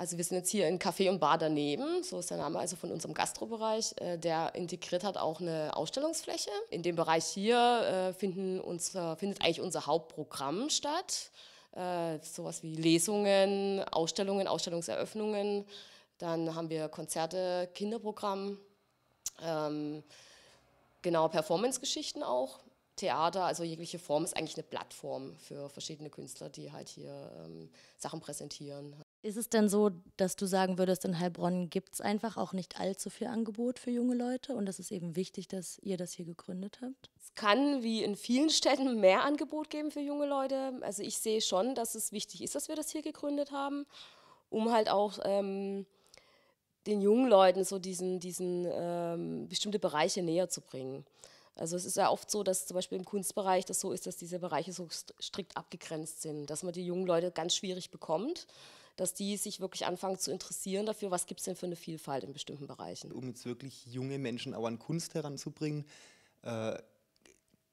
Also wir sind jetzt hier in Café und Bar daneben, so ist der Name also von unserem Gastrobereich, äh, der integriert hat auch eine Ausstellungsfläche. In dem Bereich hier äh, finden unser, findet eigentlich unser Hauptprogramm statt. Äh, sowas wie Lesungen, Ausstellungen, Ausstellungseröffnungen. Dann haben wir Konzerte, Kinderprogramm, ähm, genau performance auch. Theater, also jegliche Form ist eigentlich eine Plattform für verschiedene Künstler, die halt hier ähm, Sachen präsentieren. Ist es denn so, dass du sagen würdest, in Heilbronn gibt es einfach auch nicht allzu viel Angebot für junge Leute und das ist eben wichtig, dass ihr das hier gegründet habt? Es kann wie in vielen Städten mehr Angebot geben für junge Leute. Also ich sehe schon, dass es wichtig ist, dass wir das hier gegründet haben, um halt auch ähm, den jungen Leuten so diesen, diesen ähm, bestimmte Bereiche näher zu bringen. Also es ist ja oft so, dass zum Beispiel im Kunstbereich das so ist, dass diese Bereiche so strikt abgegrenzt sind, dass man die jungen Leute ganz schwierig bekommt dass die sich wirklich anfangen zu interessieren dafür, was gibt es denn für eine Vielfalt in bestimmten Bereichen. Um jetzt wirklich junge Menschen auch an Kunst heranzubringen, äh,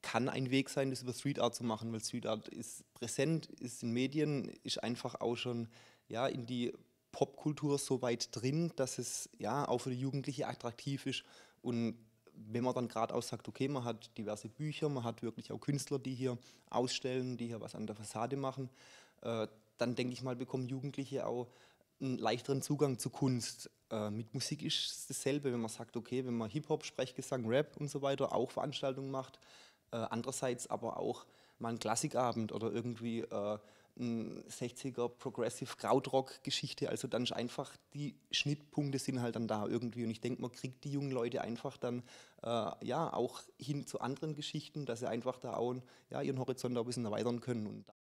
kann ein Weg sein, das über Street Art zu machen, weil Street Art ist präsent, ist in Medien, ist einfach auch schon ja, in die Popkultur so weit drin, dass es ja auch für die Jugendliche attraktiv ist und wenn man dann gerade auch sagt, okay, man hat diverse Bücher, man hat wirklich auch Künstler, die hier ausstellen, die hier was an der Fassade machen, äh, dann denke ich mal, bekommen Jugendliche auch einen leichteren Zugang zu Kunst. Äh, mit Musik ist es dasselbe, wenn man sagt, okay, wenn man Hip-Hop, Sprechgesang, Rap und so weiter auch Veranstaltungen macht. Äh, andererseits aber auch mal einen Klassikabend oder irgendwie äh, eine 60er Progressive Krautrock Geschichte. Also dann ist einfach die Schnittpunkte sind halt dann da irgendwie. Und ich denke, man kriegt die jungen Leute einfach dann äh, ja auch hin zu anderen Geschichten, dass sie einfach da auch ja, ihren Horizont auch ein bisschen erweitern können. Und